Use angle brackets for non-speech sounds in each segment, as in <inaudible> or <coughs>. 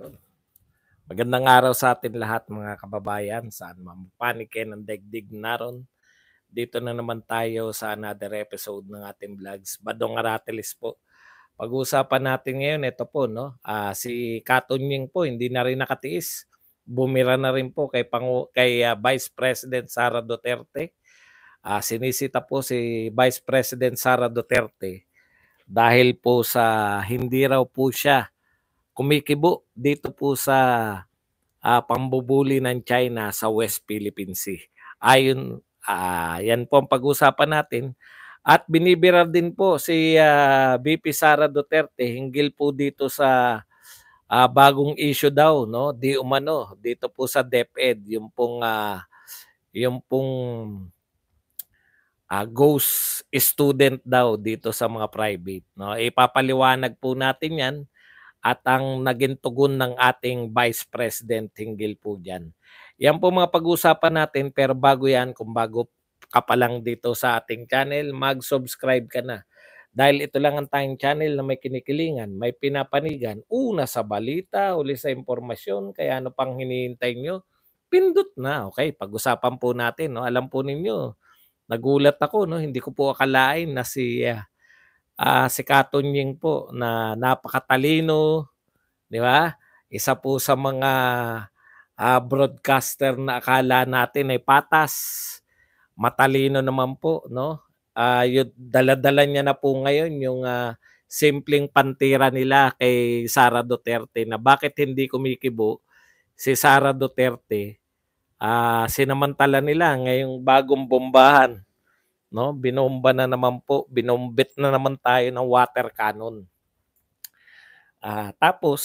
Yun. Magandang araw sa atin lahat mga kababayan. Saan mampanike ng degdig naron. Dito na naman tayo sa another episode ng ating vlogs. Badong Aratelis po. Pag-uusapan natin ngayon, ito po, no? Uh, si Katunying po, hindi na rin nakatiis. Bumira na rin po kay, Pangu- kay uh, Vice President Sara Duterte. Uh, sinisita po si Vice President Sara Duterte dahil po sa hindi raw po siya kumikibo dito po sa uh, pambubuli ng China sa West Philippine Sea. Ayon, uh, yan po ang pag-usapan natin. At binibira din po si uh, ah, VP Sara Duterte hinggil po dito sa uh, bagong issue daw, no? Di umano dito po sa DepEd yung pong uh, yung pong uh, ghost student daw dito sa mga private, no? Ipapaliwanag po natin 'yan at ang naging tugon ng ating Vice President hinggil po dyan. Yan po mga pag-usapan natin pero bago yan, kung bago ka pa lang dito sa ating channel, mag-subscribe ka na. Dahil ito lang ang tayong channel na may kinikilingan, may pinapanigan, una sa balita, uli sa impormasyon, kaya ano pang hinihintay nyo, pindot na. Okay, pag-usapan po natin. No? Alam po ninyo, nagulat ako, no? hindi ko po akalain na si uh, uh, si Katon Ying po na napakatalino, di ba? Isa po sa mga uh, broadcaster na akala natin ay patas. Matalino naman po, no? Uh, ah, yung daladala niya na po ngayon yung uh, simpleng pantira nila kay Sara Duterte na bakit hindi kumikibo si Sara Duterte uh, sinamantala nila ngayong bagong bombahan no? Binomba na naman po, binombit na naman tayo ng water cannon. Ah, tapos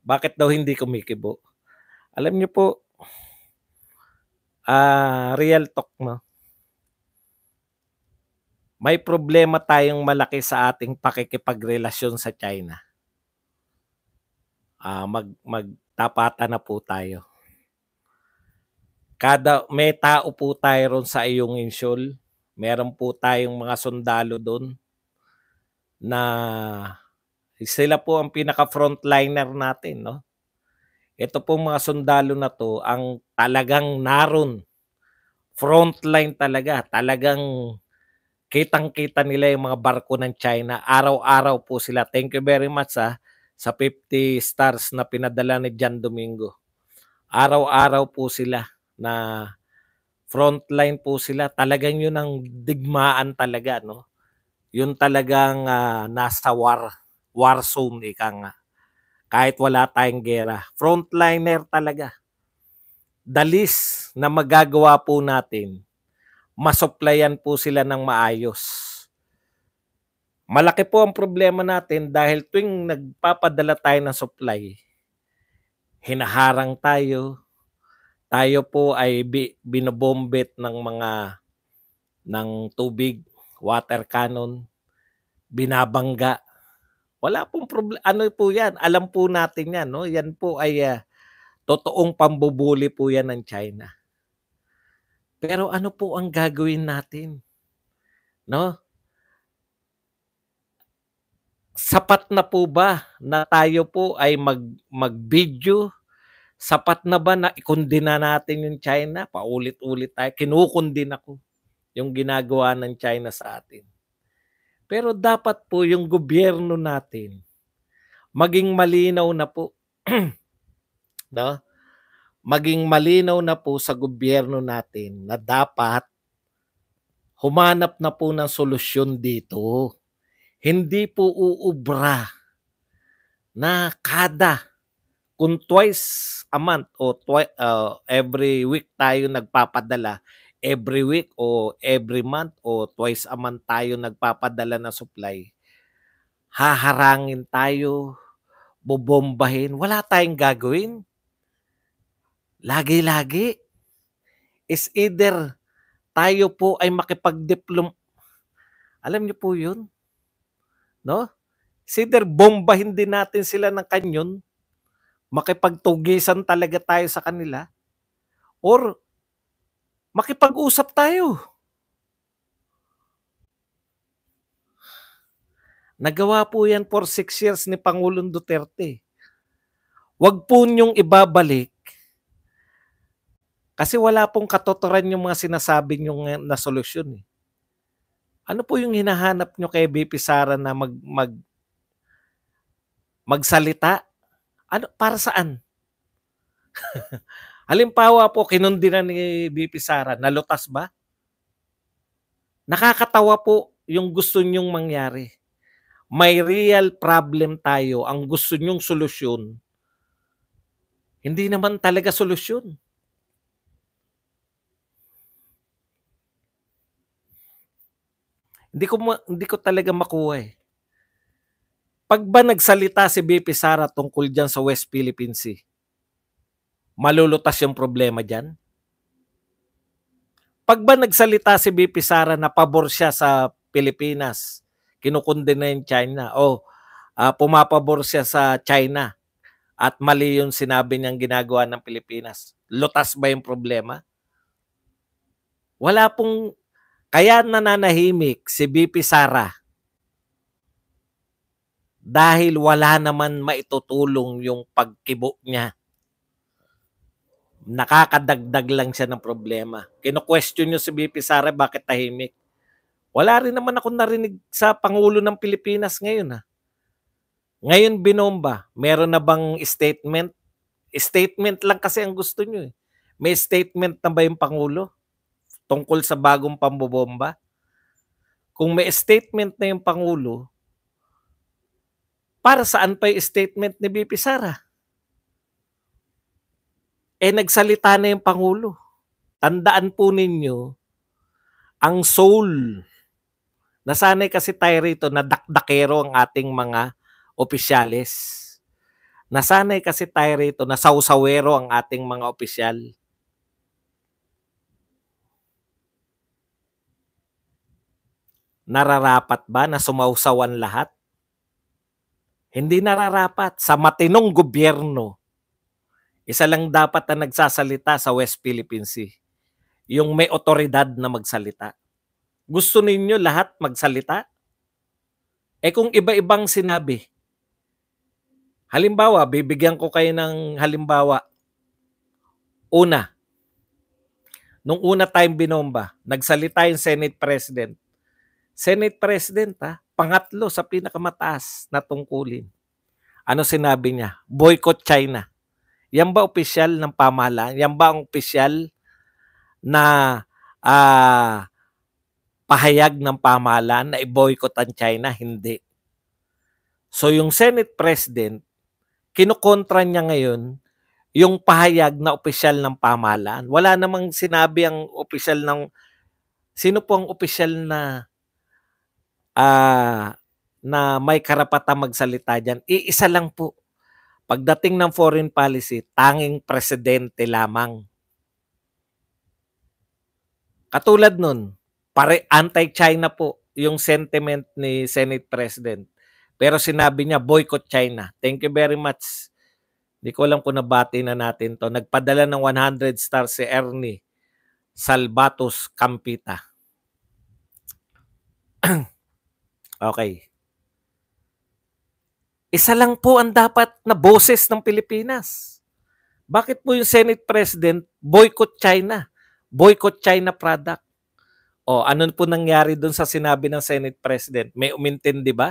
bakit daw hindi kumikibo? Alam niyo po, ah, real talk no. May problema tayong malaki sa ating pakikipagrelasyon sa China. Ah, mag magtapatan na po tayo. Kada may tao po tayo ron sa iyong insul meron po tayong mga sundalo doon na sila po ang pinaka frontliner natin no ito pong mga sundalo na to ang talagang naron frontline talaga talagang kitang-kita nila yung mga barko ng China araw-araw po sila thank you very much ha, ah, sa 50 stars na pinadala ni John Domingo araw-araw po sila na frontline po sila. Talagang yun ang digmaan talaga, no? Yun talagang uh, nasa war, war zone, ika nga. Kahit wala tayong gera. Frontliner talaga. Dalis na magagawa po natin, masuplayan po sila ng maayos. Malaki po ang problema natin dahil tuwing nagpapadala tayo ng supply, hinaharang tayo, tayo po ay bi- binobombet ng mga ng tubig, water cannon, binabangga. Wala pong problema. Ano po yan? Alam po natin yan. No? Yan po ay uh, totoong pambubuli po yan ng China. Pero ano po ang gagawin natin? No? Sapat na po ba na tayo po ay mag, mag-video Sapat na ba na ikundina natin yung China? Paulit-ulit tayo. Kinukundin ako yung ginagawa ng China sa atin. Pero dapat po yung gobyerno natin maging malinaw na po. <clears throat> no? Maging malinaw na po sa gobyerno natin na dapat humanap na po ng solusyon dito. Hindi po uubra na kada kung twice a month o twi- uh, every week tayo nagpapadala, every week o every month o twice a month tayo nagpapadala na supply, haharangin tayo, bobombahin, wala tayong gagawin. Lagi-lagi. Is either tayo po ay makipag-diplom. Alam niyo po yun? No? Is either bombahin din natin sila ng kanyon makipagtugisan talaga tayo sa kanila or makipag-usap tayo. Nagawa po yan for six years ni Pangulong Duterte. Huwag po niyong ibabalik kasi wala pong katotoran yung mga sinasabi niyong eh, na solusyon. Eh. Ano po yung hinahanap niyo kay BP Sara na mag, mag magsalita ano, para saan? <laughs> Halimbawa po, kinundina ni BP Sara, nalutas ba? Nakakatawa po yung gusto nyong mangyari. May real problem tayo. Ang gusto nyong solusyon, hindi naman talaga solusyon. Hindi ko ma- hindi ko talaga makuha eh. Pag ba nagsalita si BP Sara tungkol dyan sa West Philippine Sea, malulutas yung problema dyan? Pag ba nagsalita si BP Sara na pabor siya sa Pilipinas, kinukundi na yung China, o uh, pumapabor siya sa China, at mali yung sinabi niyang ginagawa ng Pilipinas, lutas ba yung problema? Wala pong, kaya nananahimik si BP Sara dahil wala naman maitutulong yung pagkibo niya. Nakakadagdag lang siya ng problema. Kino-question niyo si BP Sara bakit tahimik. Wala rin naman ako narinig sa Pangulo ng Pilipinas ngayon. Ha? Ah. Ngayon binomba, meron na bang statement? Statement lang kasi ang gusto niyo. Eh. May statement na ba yung Pangulo tungkol sa bagong pambobomba? Kung may statement na yung Pangulo, para saan pa yung statement ni BP Sara? Eh nagsalita na yung Pangulo. Tandaan po ninyo, ang soul, nasanay kasi tayo rito na dakdakero ang ating mga opisyalis. Nasanay kasi tayo rito na sausawero ang ating mga opisyal. Nararapat ba na sumausawan lahat? Hindi nararapat sa matinong gobyerno. Isa lang dapat na nagsasalita sa West Philippine Sea. Yung may otoridad na magsalita. Gusto ninyo lahat magsalita? Eh kung iba-ibang sinabi. Halimbawa, bibigyan ko kayo ng halimbawa. Una, nung una time binomba, nagsalita yung Senate President. Senate President ha, ah, pangatlo sa pinakamataas na tungkulin. Ano sinabi niya? Boycott China. Yan ba opisyal ng pamahalaan? Yan ba ang opisyal na uh, pahayag ng pamahalaan na i-boycott ang China? Hindi. So yung Senate President, kinukontra niya ngayon yung pahayag na opisyal ng pamahalaan. Wala namang sinabi ang opisyal ng... Sino po ang opisyal na uh, na may karapatang magsalita dyan, iisa lang po. Pagdating ng foreign policy, tanging presidente lamang. Katulad nun, pare anti-China po yung sentiment ni Senate President. Pero sinabi niya, boycott China. Thank you very much. Hindi ko alam kung nabati na natin to. Nagpadala ng 100 stars si Ernie Salvatos Campita. <clears throat> Okay. Isa lang po ang dapat na boses ng Pilipinas. Bakit po yung Senate President boycott China? Boycott China product. O ano po nangyari doon sa sinabi ng Senate President? May di ba?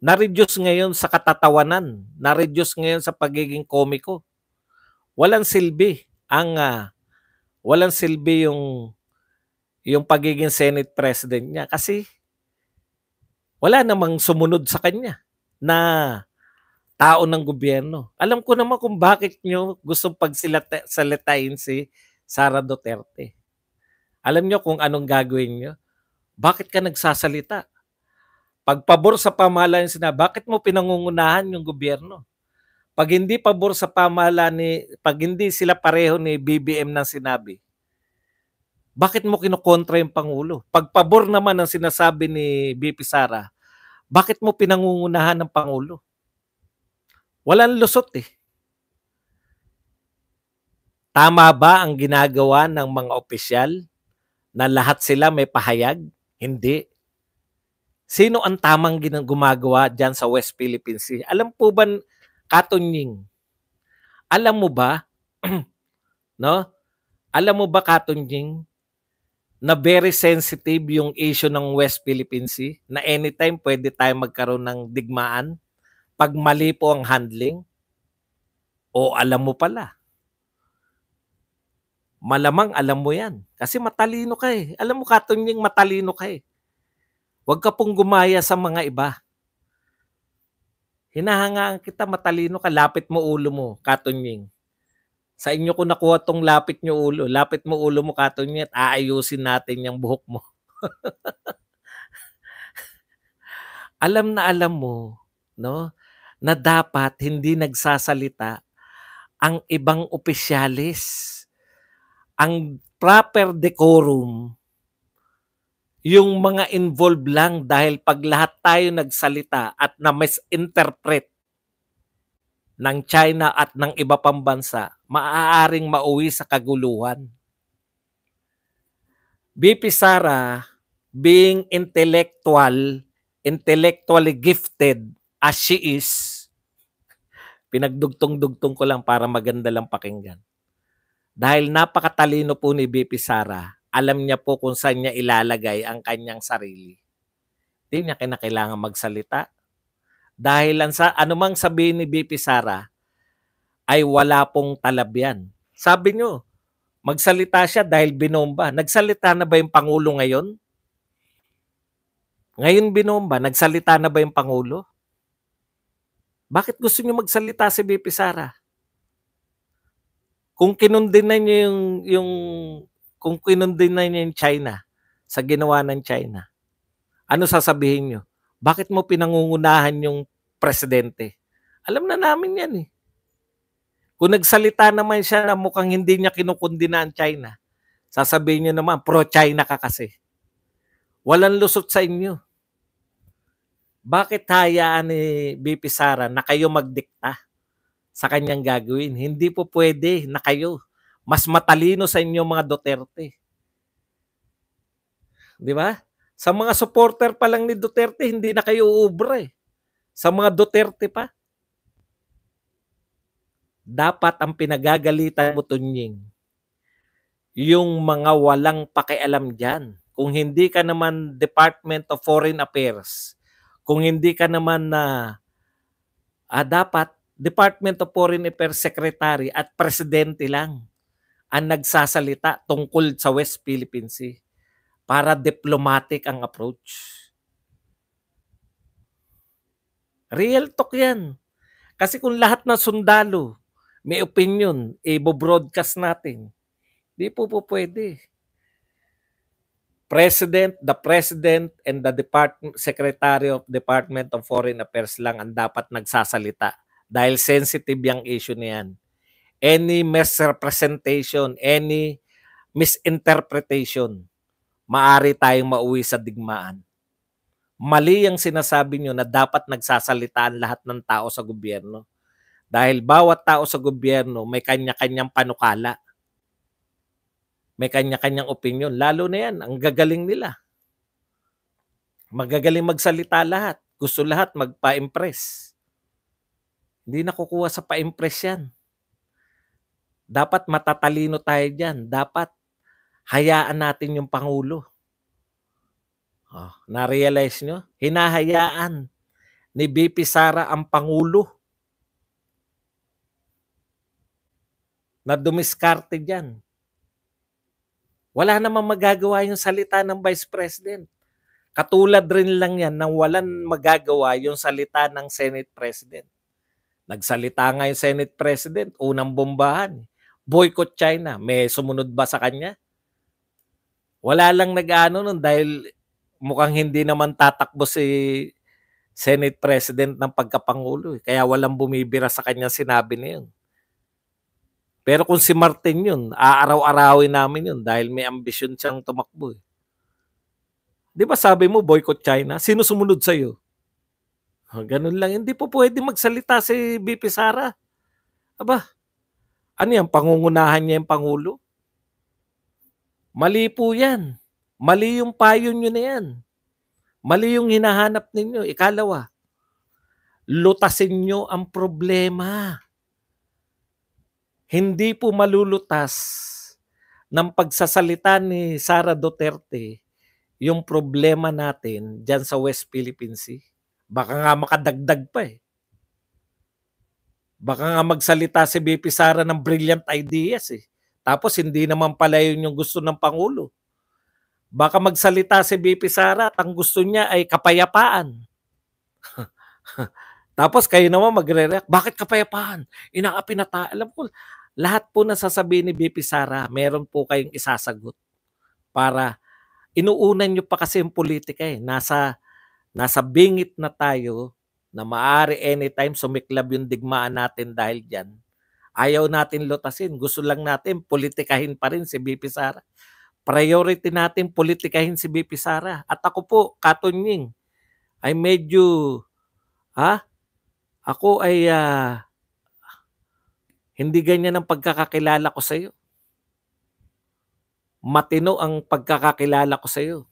na-reduce ngayon sa katatawanan, na-reduce ngayon sa pagiging komiko. Walang silbi ang uh, walang silbi yung yung pagiging Senate President niya kasi wala namang sumunod sa kanya na tao ng gobyerno. Alam ko naman kung bakit nyo gustong pagsalitain si Sara Duterte. Alam nyo kung anong gagawin nyo? Bakit ka nagsasalita? Pag pabor sa pamahalaan sina, bakit mo pinangungunahan yung gobyerno? Pag hindi pabor sa pamahala ni, pag hindi sila pareho ni BBM na sinabi, bakit mo kinokontra yung Pangulo? Pagpabor naman ang sinasabi ni BP Sara, bakit mo pinangungunahan ng Pangulo? Walang lusot eh. Tama ba ang ginagawa ng mga opisyal na lahat sila may pahayag? Hindi. Sino ang tamang gumagawa dyan sa West Philippine Sea? Alam po ba, Katunying, alam mo ba, <clears throat> no? Alam mo ba, Katunying, na very sensitive yung issue ng West Philippine Sea na anytime pwede tayo magkaroon ng digmaan pag mali po ang handling o alam mo pala. Malamang alam mo yan. Kasi matalino ka eh. Alam mo, katunying matalino ka eh. Huwag ka pong gumaya sa mga iba. Hinahangaan kita, matalino ka, lapit mo ulo mo, katunying. Sa inyo ko nakuha tong lapit nyo ulo. Lapit mo ulo mo, Katon Yet. Aayusin natin yung buhok mo. <laughs> alam na alam mo, no? na dapat hindi nagsasalita ang ibang opisyalis. Ang proper decorum, yung mga involved lang dahil pag lahat tayo nagsalita at na misinterpret ng China at ng iba pang bansa, maaaring mauwi sa kaguluhan. BP Sara, being intellectual, intellectually gifted as she is, pinagdugtong-dugtong ko lang para maganda lang pakinggan. Dahil napakatalino po ni BP Sara, alam niya po kung saan niya ilalagay ang kanyang sarili. Hindi niya kinakailangan magsalita. Dahil sa anumang sabihin ni BP Sara, ay wala pong talab yan. Sabi nyo, magsalita siya dahil binomba. Nagsalita na ba yung Pangulo ngayon? Ngayon binomba, nagsalita na ba yung Pangulo? Bakit gusto nyo magsalita si BP Sara? Kung kinundin na nyo yung, yung kung kinundin na nyo yung China sa ginawa ng China, ano sasabihin nyo? Bakit mo pinangungunahan yung presidente. Alam na namin yan eh. Kung nagsalita naman siya na mukhang hindi niya kinukundina ang China, sasabihin niyo naman, pro-China ka kasi. Walang lusot sa inyo. Bakit hayaan ni BP Sara na kayo magdikta sa kanyang gagawin? Hindi po pwede na kayo. Mas matalino sa inyo mga Duterte. Di ba? Sa mga supporter pa lang ni Duterte, hindi na kayo uubra eh sa mga Duterte pa. Dapat ang pinagagalitan mo, Tunying, yung mga walang pakialam dyan. Kung hindi ka naman Department of Foreign Affairs, kung hindi ka naman na uh, ah, dapat Department of Foreign Affairs Secretary at Presidente lang ang nagsasalita tungkol sa West Philippine Sea para diplomatic ang approach. Real talk yan. Kasi kung lahat ng sundalo may opinion, ibo-broadcast natin, di po po pwede. President, the President, and the Department, Secretary of Department of Foreign Affairs lang ang dapat nagsasalita dahil sensitive yung issue niyan. Any misrepresentation, any misinterpretation, maari tayong mauwi sa digmaan mali ang sinasabi nyo na dapat nagsasalitaan lahat ng tao sa gobyerno. Dahil bawat tao sa gobyerno may kanya-kanyang panukala. May kanya-kanyang opinion. Lalo na yan, ang gagaling nila. Magagaling magsalita lahat. Gusto lahat magpa-impress. Hindi nakukuha sa pa-impress yan. Dapat matatalino tayo dyan. Dapat hayaan natin yung Pangulo Oh, na-realize nyo? Hinahayaan ni BP Sara ang Pangulo na dumiskarte dyan. Wala namang magagawa yung salita ng Vice President. Katulad rin lang yan nang walang magagawa yung salita ng Senate President. Nagsalita nga yung Senate President, unang bombahan. Boycott China, may sumunod ba sa kanya? Wala lang nag-ano nun dahil mukhang hindi naman tatakbo si Senate President ng pagkapangulo. Eh. Kaya walang bumibira sa kanya sinabi na yun. Pero kung si Martin yun, aaraw-arawin namin yun dahil may ambisyon siyang tumakbo. Eh. Di ba sabi mo, boycott China? Sino sumunod sa'yo? Ah, ganun lang. Hindi po pwede magsalita si BP Sara. Aba, ano yan? Pangungunahan niya yung Pangulo? Mali po yan. Mali yung payo nyo na yan. Mali yung hinahanap ninyo. Ikalawa, lutasin nyo ang problema. Hindi po malulutas ng pagsasalita ni Sara Duterte yung problema natin dyan sa West Philippine Sea. Baka nga makadagdag pa eh. Baka nga magsalita si BP Sara ng brilliant ideas eh. Tapos hindi naman pala yun yung gusto ng Pangulo Baka magsalita si BP Sara at ang gusto niya ay kapayapaan. <laughs> Tapos kayo naman magre-react, bakit kapayapaan? Inaapi na ta. Alam ko, lahat po na sasabihin ni BP Sara, meron po kayong isasagot para inuunan niyo pa kasi yung politika eh. Nasa, nasa bingit na tayo na maaari anytime sumiklab yung digmaan natin dahil dyan. Ayaw natin lutasin. Gusto lang natin politikahin pa rin si BP Sara priority natin politikahin si BP Sara. At ako po, Katunying, ay medyo, ha? Ako ay uh, hindi ganyan ang pagkakakilala ko sa iyo. Matino ang pagkakakilala ko sa iyo.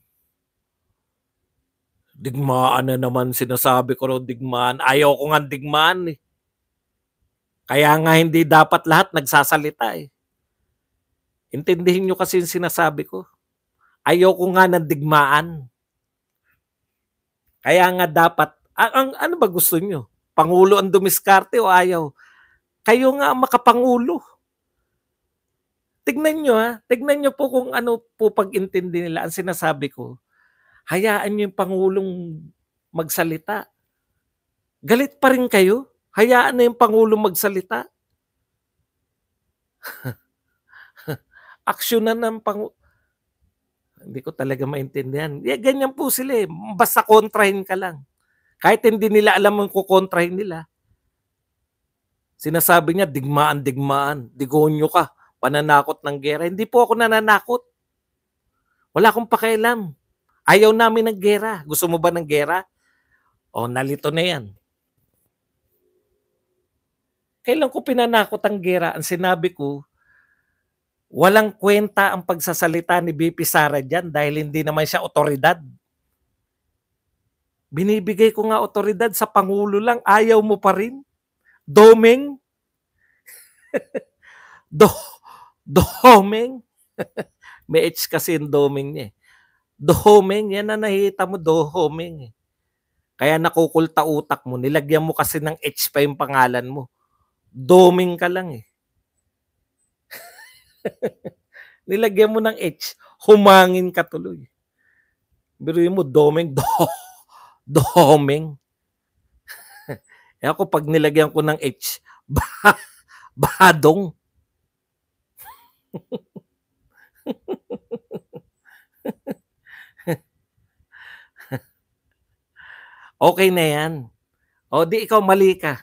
Digmaan na naman sinasabi ko ron, digmaan. Ayaw ko nga digmaan eh. Kaya nga hindi dapat lahat nagsasalita eh. Intindihin nyo kasi yung sinasabi ko. Ayoko nga ng digmaan. Kaya nga dapat, ang, ang ano ba gusto nyo? Pangulo ang dumiskarte o ayaw? Kayo nga ang makapangulo. Tignan nyo ha, tignan nyo po kung ano po pag-intindi nila. Ang sinasabi ko, hayaan nyo yung Pangulong magsalita. Galit pa rin kayo? Hayaan na yung Pangulong magsalita. <laughs> aksyonan ng pang... Hindi ko talaga maintindihan. Yeah, ganyan po sila eh. Basta kontrahin ka lang. Kahit hindi nila alam ang kukontrahin nila. Sinasabi niya, digmaan-digmaan, digonyo ka, pananakot ng gera. Hindi po ako nananakot. Wala akong pakialam. Ayaw namin ng gera. Gusto mo ba ng gera? O, nalito na yan. Kailan ko pinanakot ang gera? Ang sinabi ko, Walang kwenta ang pagsasalita ni BP Sara dyan dahil hindi naman siya otoridad. Binibigay ko nga otoridad sa Pangulo lang, ayaw mo pa rin. Doming. <laughs> Do, doming. <laughs> May H kasi yung doming niya. Eh. Doming, yan na nahita mo, doming. Eh. Kaya nakukulta utak mo, nilagyan mo kasi ng H pa yung pangalan mo. Doming ka lang eh. <laughs> Nilagyan mo ng H, humangin ka tuloy. Biro mo, doming, do, <laughs> doming. <laughs> e eh, ako, pag nilagyan ko ng H, ba, badong. okay na yan. O di ikaw mali ka.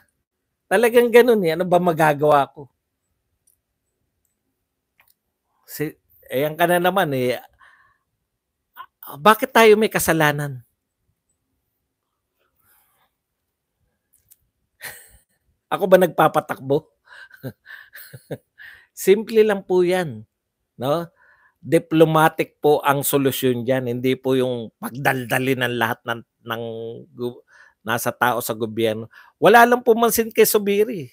Talagang ganun eh. Ano ba magagawa ko? Si, ayan eh, ka na naman eh. Bakit tayo may kasalanan? <laughs> Ako ba nagpapatakbo? <laughs> Simple lang po 'yan, no? Diplomatic po ang solusyon diyan, hindi po yung pagdaldalin ng lahat ng ng nasa tao sa gobyerno. Wala lang po mansin kay Subiri.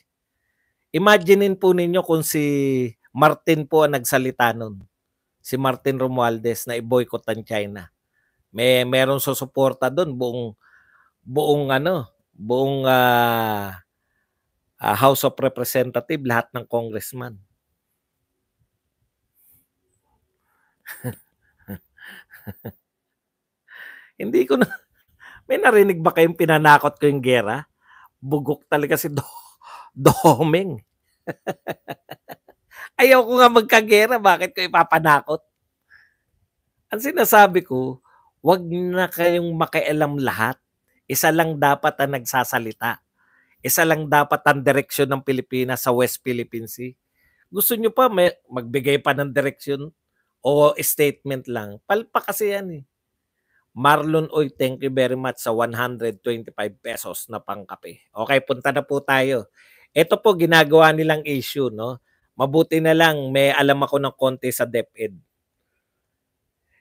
Imaginein po ninyo kung si Martin po ang nagsalita nun. Si Martin Romualdez na i-boycott ang China. May meron susuporta doon buong buong ano, buong uh, uh, House of Representative, lahat ng congressman. <laughs> Hindi ko na may narinig ba kayong pinanakot ko yung gera? Bugok talaga si Do <laughs> Doming. <laughs> Ayaw ko nga magkagera. Bakit ko ipapanakot? Ang sinasabi ko, wag na kayong makialam lahat. Isa lang dapat ang nagsasalita. Isa lang dapat ang direksyon ng Pilipinas sa West Philippine Sea. Gusto nyo pa may, magbigay pa ng direksyon o statement lang. Palpa kasi yan eh. Marlon Oy, thank you very much sa 125 pesos na pangkape. Okay, punta na po tayo. Ito po ginagawa nilang issue, no? Mabuti na lang may alam ako ng konti sa DepEd.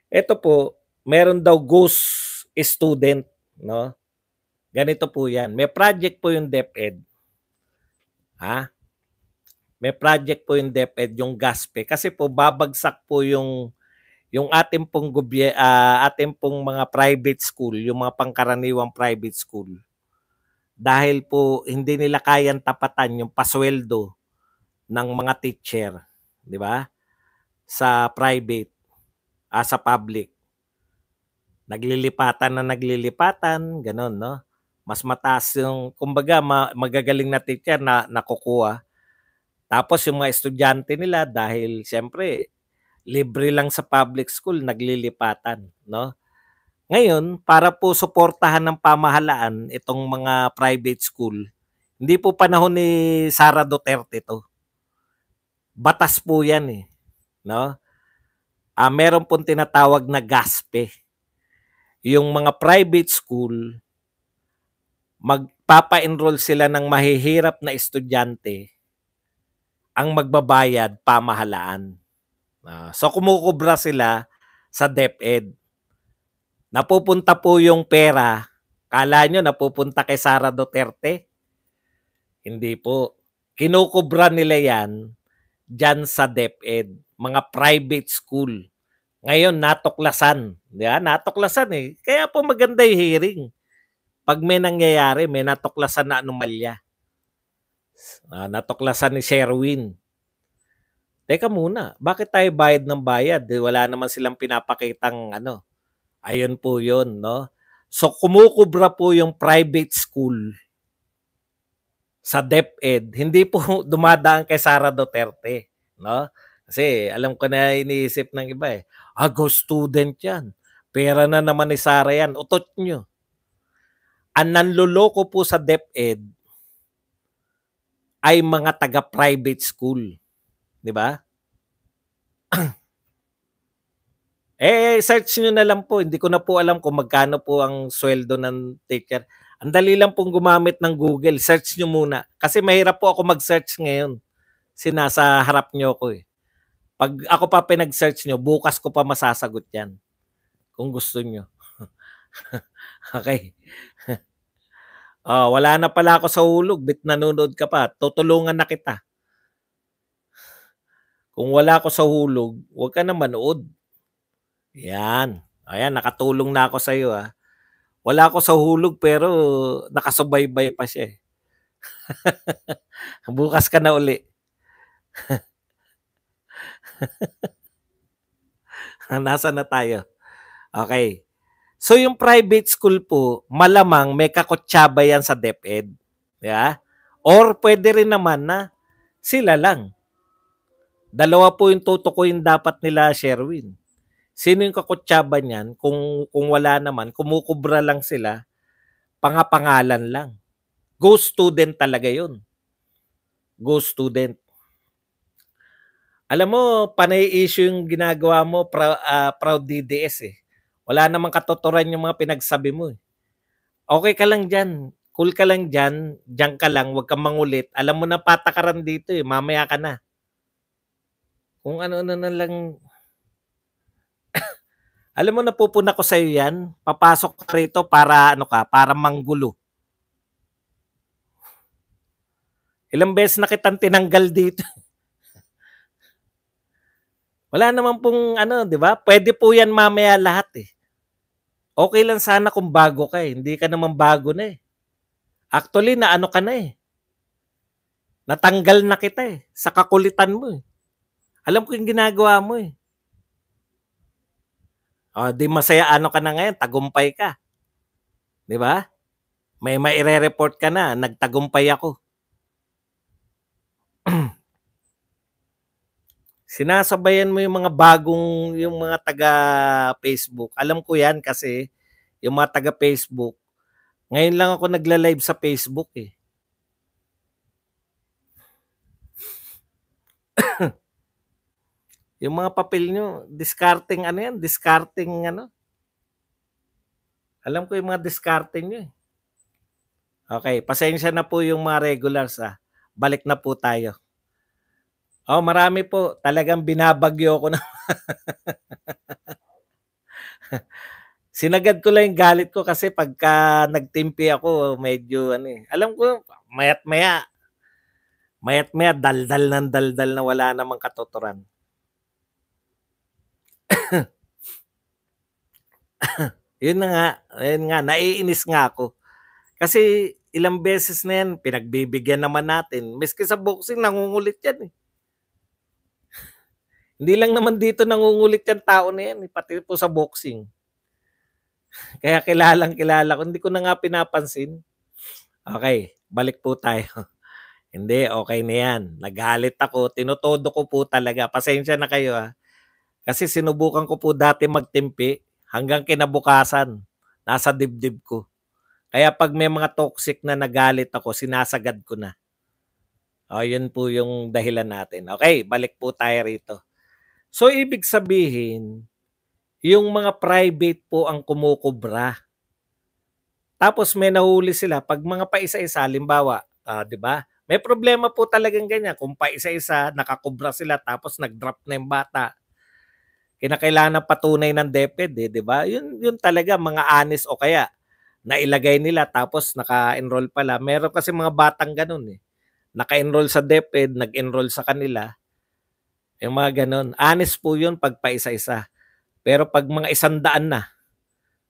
Ito po, meron daw ghost student, no? Ganito po 'yan. May project po yung DepEd. Ha? May project po yung DepEd, yung GASPE kasi po babagsak po yung yung ating pong gobye, uh, ating pong mga private school, yung mga pangkaraniwang private school. Dahil po hindi nila kayang tapatan yung pasweldo ng mga teacher, 'di ba? Sa private, ah, sa public. Naglilipatan na naglilipatan, ganun, no? Mas mataas yung kumbaga magagaling na teacher na nakukuha. Tapos yung mga estudyante nila dahil siyempre libre lang sa public school naglilipatan, no? Ngayon, para po suportahan ng pamahalaan itong mga private school, hindi po panahon ni Sara Duterte to batas po yan eh. No? Ah, meron pong tinatawag na GASPE. Yung mga private school, magpapa-enroll sila ng mahihirap na estudyante ang magbabayad pamahalaan. Uh, so kumukubra sila sa DepEd. Napupunta po yung pera. Kala nyo napupunta kay Sara Duterte? Hindi po. Kinukubra nila yan dyan sa DepEd, mga private school. Ngayon, natuklasan. Di ba? Natuklasan eh. Kaya po maganda yung hearing. Pag may nangyayari, may natuklasan na anomalya. Uh, natuklasan ni Sherwin. Teka muna, bakit tayo bayad ng bayad? Eh, wala naman silang pinapakitang ano. Ayun po yun, no? So kumukubra po yung private school sa DepEd, hindi po <laughs> dumadaan kay Sara Duterte, no? Kasi alam ko na iniisip ng iba eh, ah, student yan. Pera na naman ni Sara yan. Utot nyo. Ang nanloloko po sa DepEd ay mga taga-private school. Di ba? <clears throat> eh, search niyo na lang po. Hindi ko na po alam kung magkano po ang sweldo ng teacher. Ang dali lang pong gumamit ng Google. Search nyo muna. Kasi mahirap po ako mag-search ngayon. Sinasa harap nyo ko eh. Pag ako pa pinag-search nyo, bukas ko pa masasagot yan. Kung gusto nyo. <laughs> okay. <laughs> oh, wala na pala ako sa hulog. Bit nanonood ka pa. Tutulungan na kita. Kung wala ako sa hulog, huwag ka na manood. Yan. Ayan, nakatulong na ako sa iyo ah. Wala ako sa hulog pero nakasubaybay pa siya eh. <laughs> Bukas ka na uli. <laughs> Nasa na tayo? Okay. So yung private school po, malamang may kakutsaba yan sa DepEd. Yeah? Or pwede rin naman na sila lang. Dalawa po yung tutukoy dapat nila, Sherwin. Sino yung kakutsaba niyan? Kung, kung wala naman, kumukubra lang sila, pangapangalan lang. Go student talaga yun. Go student. Alam mo, panay issue yung ginagawa mo, pra, uh, proud DDS eh. Wala namang katuturan yung mga pinagsabi mo eh. Okay ka lang diyan Cool ka lang diyan Diyan ka lang. wag kang mangulit. Alam mo na patakaran dito eh. Mamaya ka na. Kung ano-ano na lang alam mo, na napupuna ko iyo yan. Papasok ka rito para, ano ka, para manggulo. Ilang beses na kitang tinanggal dito. <laughs> Wala naman pong, ano, di ba? Pwede po yan mamaya lahat eh. Okay lang sana kung bago ka eh. Hindi ka naman bago na eh. Actually, na ano ka na eh. Natanggal na kita eh. Sa kakulitan mo eh. Alam ko yung ginagawa mo eh. Oh, di masaya ano ka na ngayon, tagumpay ka. 'Di ba? May maire-report ka na, nagtagumpay ako. <clears throat> Sinasabayan mo yung mga bagong yung mga taga Facebook. Alam ko 'yan kasi yung mga taga Facebook. Ngayon lang ako nagla-live sa Facebook eh. <clears throat> <clears throat> Yung mga papel nyo, discarding ano yan? Discarding ano? Alam ko yung mga discarding nyo eh. Okay, pasensya na po yung mga regulars ah. Balik na po tayo. Oh, marami po. Talagang binabagyo ko na. <laughs> Sinagad ko lang yung galit ko kasi pagka nagtimpi ako, medyo ano eh. Alam ko, mayat maya. Mayat maya, daldal ng daldal na wala namang katuturan. <coughs> yun na nga, ayun nga, naiinis nga ako. Kasi ilang beses na yan, pinagbibigyan naman natin. Miski sa boxing, nangungulit yan eh. <laughs> Hindi lang naman dito nangungulit yan tao na yan, eh, pati po sa boxing. <laughs> Kaya kilalang kilala ko, hindi ko na nga pinapansin. Okay, balik po tayo. <laughs> Hindi, okay na yan. Nagalit ako. Tinutodo ko po talaga. Pasensya na kayo ha. Ah. Kasi sinubukan ko po dati magtimpi hanggang kinabukasan. Nasa dibdib ko. Kaya pag may mga toxic na nagalit ako, sinasagad ko na. O, yun po yung dahilan natin. Okay, balik po tayo rito. So, ibig sabihin, yung mga private po ang kumukubra. Tapos may nahuli sila pag mga paisa-isa, limbawa, uh, ah, di ba? May problema po talagang ganyan. Kung paisa-isa, nakakubra sila tapos nag-drop na yung bata kinakailangan eh, ng patunay ng DepEd eh, 'di ba? Yun yun talaga mga honest o kaya nailagay nila tapos naka-enroll pala. Meron kasi mga batang ganun eh. Naka-enroll sa DepEd, nag-enroll sa kanila. Yung mga ganun. Honest po yun pag paisa-isa. Pero pag mga isandaan na,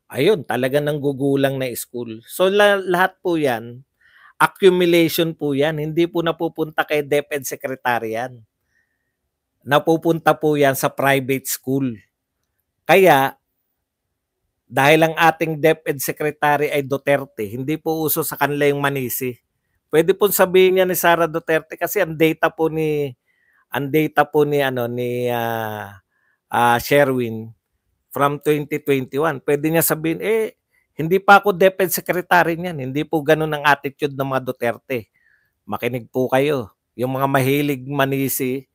ayun, talaga nang gugulang na school. So la- lahat po yan, accumulation po yan. Hindi po napupunta kay DepEd Secretary yan napupunta po yan sa private school. Kaya, dahil ang ating DepEd Secretary ay Duterte, hindi po uso sa kanila yung manisi. Pwede po sabihin niya ni Sara Duterte kasi ang data po ni ang data po ni ano ni uh, uh, Sherwin from 2021. Pwede niya sabihin eh hindi pa ako DepEd secretary niyan. Hindi po ganun ang attitude ng mga Duterte. Makinig po kayo. Yung mga mahilig manisi,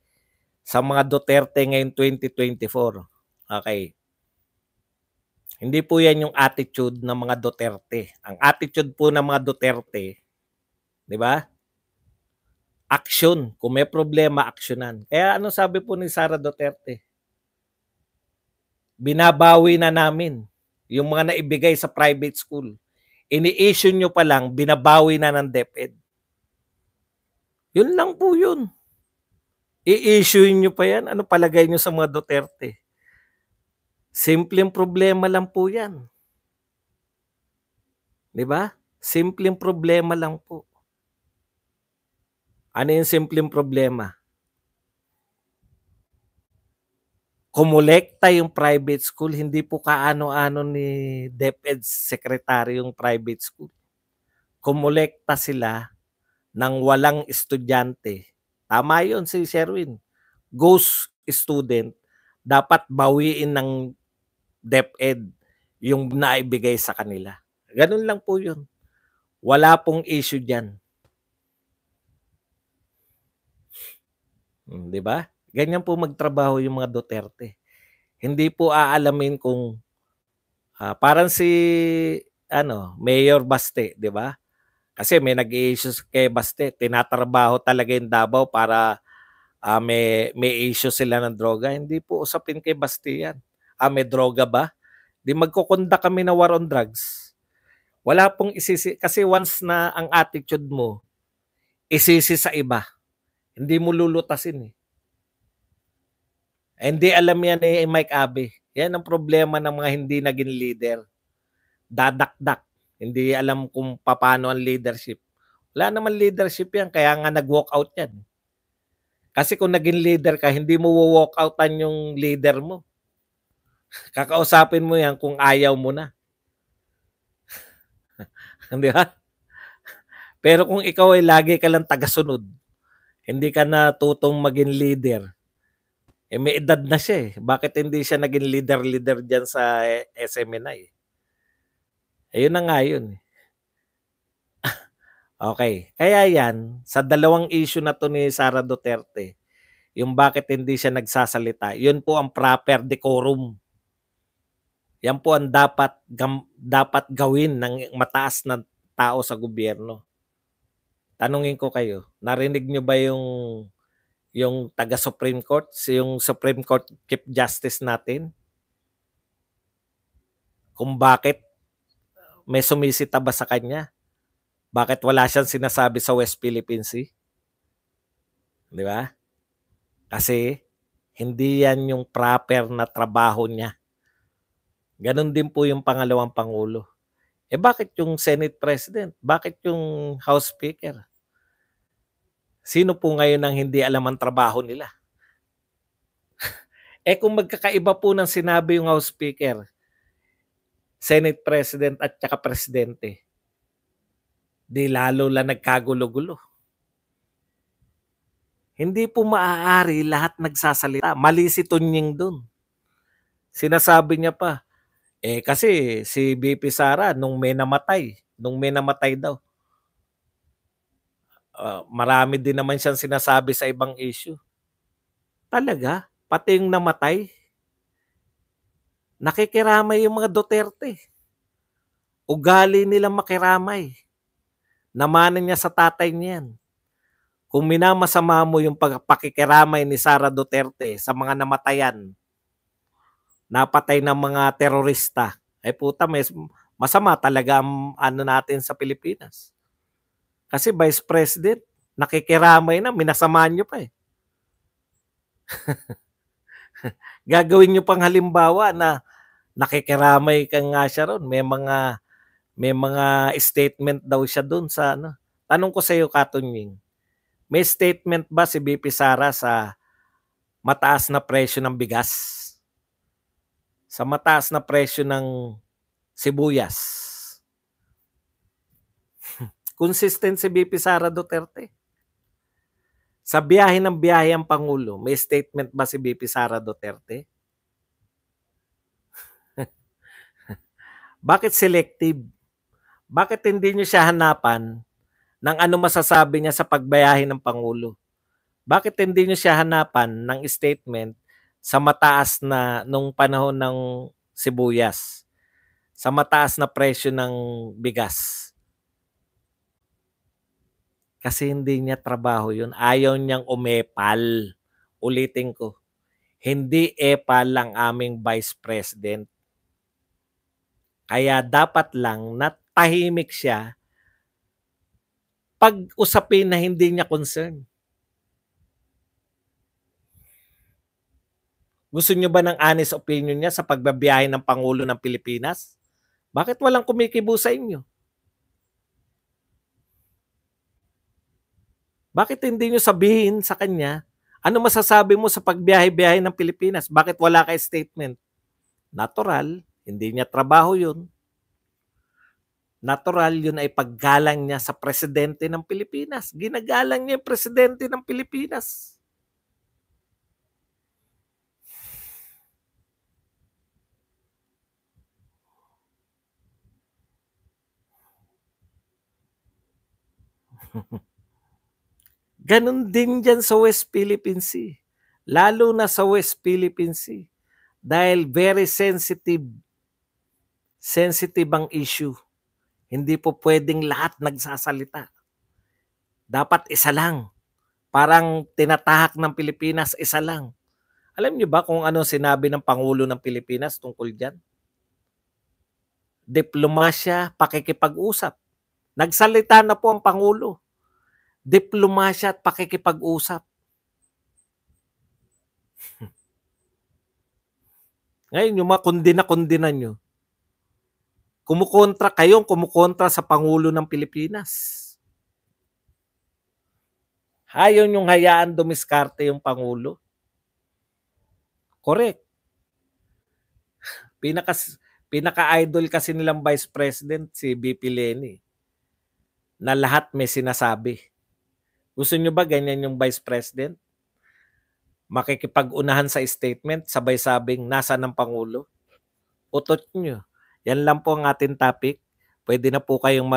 sa mga Duterte ngayon 2024. Okay. Hindi po yan yung attitude ng mga Duterte. Ang attitude po ng mga Duterte, di ba? Action. Kung may problema, aksyonan. Kaya ano sabi po ni Sara Duterte? Binabawi na namin yung mga naibigay sa private school. Ini-issue nyo pa lang, binabawi na ng DepEd. Yun lang po yun. I-issue nyo pa yan. Ano palagay nyo sa mga Duterte? Simpleng problema lang po yan. Di ba? Simpleng problema lang po. Ano yung simpleng problema? Kumulekta yung private school, hindi po kaano-ano ni DepEd secretary yung private school. Kumulekta sila ng walang estudyante Tama yun si Sherwin. Ghost student, dapat bawiin ng DepEd yung naibigay sa kanila. Ganun lang po yun. Wala pong issue dyan. Hmm, Di ba? Ganyan po magtrabaho yung mga Duterte. Hindi po aalamin kung uh, parang si ano, Mayor Baste, 'di ba? Kasi may nag-issues kay Baste. Tinatrabaho talaga yung Davao para uh, may, may issue sila ng droga. Hindi po usapin kay Baste yan. Ah, may droga ba? Di magkukunda kami na war on drugs. Wala pong isisi. Kasi once na ang attitude mo, isisi sa iba. Hindi mo lulutasin eh. Hindi alam yan ni eh, Mike Abe. Yan ang problema ng mga hindi naging leader. Dadakdak. Hindi alam kung paano ang leadership. Wala naman leadership yan, kaya nga nag-walk out yan. Kasi kung naging leader ka, hindi mo walk outan yung leader mo. <laughs> Kakausapin mo yan kung ayaw mo na. Hindi <laughs> ba? Pero kung ikaw ay lagi ka lang tagasunod, hindi ka natutong maging leader, eh may edad na siya eh. Bakit hindi siya naging leader-leader dyan sa eh, SMNI? Ayun na nga yun. Eh. <laughs> okay. Kaya yan, sa dalawang issue na to ni Sara Duterte, yung bakit hindi siya nagsasalita, yun po ang proper decorum. Yan po ang dapat gam, dapat gawin ng mataas na tao sa gobyerno. Tanungin ko kayo, narinig nyo ba yung yung taga Supreme Court, yung Supreme Court Chief Justice natin? Kung bakit may sumisita ba sa kanya? Bakit wala siyang sinasabi sa West Philippine Sea? Di ba? Kasi hindi yan yung proper na trabaho niya. Ganon din po yung pangalawang pangulo. Eh bakit yung Senate President? Bakit yung House Speaker? Sino po ngayon ang hindi alam ang trabaho nila? <laughs> eh kung magkakaiba po ng sinabi yung House Speaker, Senate President at saka Presidente, di lalo lang nagkagulo-gulo. Hindi po maaari lahat nagsasalita. Mali si Tunying doon. Sinasabi niya pa, eh kasi si BP Sara nung may namatay, nung may namatay daw, uh, marami din naman siyang sinasabi sa ibang issue. Talaga? Pati yung namatay, nakikiramay yung mga Duterte. Ugali nilang makiramay. Namanan niya sa tatay niyan. Kung minamasama mo yung pagpakikiramay ni Sara Duterte sa mga namatayan, napatay ng mga terorista, ay puta, may, masama talaga ang ano natin sa Pilipinas. Kasi Vice President, nakikiramay na, minasamaan niyo pa eh. <laughs> gagawin niyo pang halimbawa na nakikiramay ka nga siya ron. May mga may mga statement daw siya doon sa ano. Tanong ko sa iyo, Katunying. May statement ba si BP Sara sa mataas na presyo ng bigas? Sa mataas na presyo ng sibuyas? <laughs> Consistent si BP Sara Duterte. Sa biyahe ng biyahe ang Pangulo, may statement ba si BP Sara Duterte? Bakit selective? Bakit hindi niyo siya hanapan ng ano masasabi niya sa pagbayahin ng Pangulo? Bakit hindi niyo siya hanapan ng statement sa mataas na nung panahon ng sibuyas? Sa mataas na presyo ng bigas? Kasi hindi niya trabaho yun. Ayaw niyang umepal. Ulitin ko. Hindi epal lang aming vice president kaya dapat lang na tahimik siya pag-usapin na hindi niya concern. Gusto niyo ba ng honest opinion niya sa pagbabiyahe ng Pangulo ng Pilipinas? Bakit walang kumikibo sa inyo? Bakit hindi niyo sabihin sa kanya, ano masasabi mo sa pagbiyahe-biyahe ng Pilipinas? Bakit wala ka statement? Natural, hindi niya trabaho yun. Natural, yun ay paggalang niya sa presidente ng Pilipinas. Ginagalang niya yung presidente ng Pilipinas. <laughs> Ganon din dyan sa West Philippine Sea. Lalo na sa West Philippine Sea. Dahil very sensitive sensitive ang issue. Hindi po pwedeng lahat nagsasalita. Dapat isa lang. Parang tinatahak ng Pilipinas, isa lang. Alam niyo ba kung ano sinabi ng Pangulo ng Pilipinas tungkol dyan? Diplomasya, pakikipag-usap. Nagsalita na po ang Pangulo. Diplomasya at pakikipag-usap. <laughs> Ngayon, yung mga kundi na kundi na nyo, Kumukontra kayong kumukontra sa Pangulo ng Pilipinas. Hayon yung hayaan dumiskarte yung Pangulo. Correct. Pinaka, pinaka-idol kasi nilang Vice President si BP Leni na lahat may sinasabi. Gusto nyo ba ganyan yung Vice President? Makikipag-unahan sa statement, sabay sabing nasa ng Pangulo? Utot nyo. Yan lang po ang ating topic. Pwede na po kayong mag